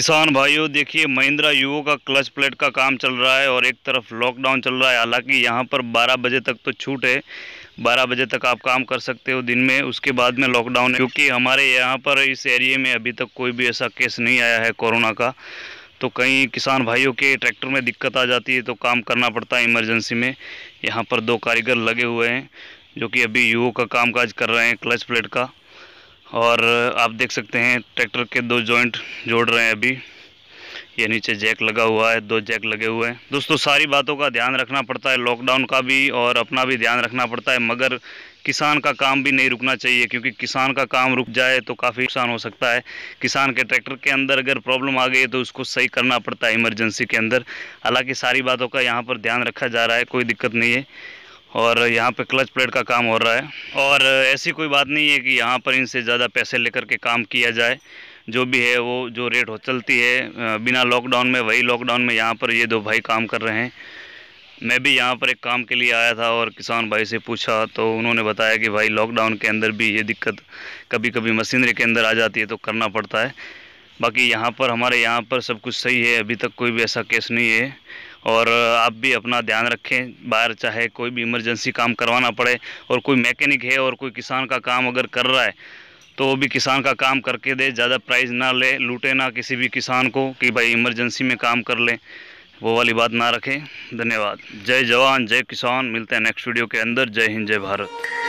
किसान भाइयों देखिए महिंद्रा यूओ का क्लच प्लेट का काम चल रहा है और एक तरफ लॉकडाउन चल रहा है हालांकि यहाँ पर 12 बजे तक तो छूट है 12 बजे तक आप काम कर सकते हो दिन में उसके बाद में लॉकडाउन है क्योंकि हमारे यहाँ पर इस एरिए में अभी तक कोई भी ऐसा केस नहीं आया है कोरोना का तो कहीं किसान भाइयों के ट्रैक्टर में दिक्कत आ जाती है तो काम करना पड़ता है इमरजेंसी में यहाँ पर दो कारीगर लगे हुए हैं जो कि अभी यूओ का काम कर रहे हैं क्लच प्लेट का और आप देख सकते हैं ट्रैक्टर के दो जॉइंट जोड़ रहे हैं अभी ये नीचे जैक लगा हुआ है दो जैक लगे हुए हैं दोस्तों सारी बातों का ध्यान रखना पड़ता है लॉकडाउन का भी और अपना भी ध्यान रखना पड़ता है मगर किसान का काम भी नहीं रुकना चाहिए क्योंकि किसान का काम रुक जाए तो काफ़ी नुकसान हो सकता है किसान के ट्रैक्टर के अंदर अगर प्रॉब्लम आ गई है तो उसको सही करना पड़ता है इमरजेंसी के अंदर हालांकि सारी बातों का यहाँ पर ध्यान रखा जा रहा है कोई दिक्कत नहीं है और यहाँ पे क्लच प्लेट का काम हो रहा है और ऐसी कोई बात नहीं है कि यहाँ पर इनसे ज़्यादा पैसे लेकर के काम किया जाए जो भी है वो जो रेट हो चलती है बिना लॉकडाउन में वही लॉकडाउन में यहाँ पर ये दो भाई काम कर रहे हैं मैं भी यहाँ पर एक काम के लिए आया था और किसान भाई से पूछा तो उन्होंने बताया कि भाई लॉकडाउन के अंदर भी ये दिक्कत कभी कभी मशीनरी के अंदर आ जाती है तो करना पड़ता है बाकी यहाँ पर हमारे यहाँ पर सब कुछ सही है अभी तक कोई भी ऐसा केस नहीं है और आप भी अपना ध्यान रखें बाहर चाहे कोई भी इमरजेंसी काम करवाना पड़े और कोई मैकेनिक है और कोई किसान का काम अगर कर रहा है तो वो भी किसान का काम करके दे ज़्यादा प्राइज़ ना ले लूटे ना किसी भी किसान को कि भाई इमरजेंसी में काम कर लें वो वाली बात ना रखें धन्यवाद जय जवान जय किसान मिलते हैं नेक्स्ट वीडियो के अंदर जय हिंद जय भारत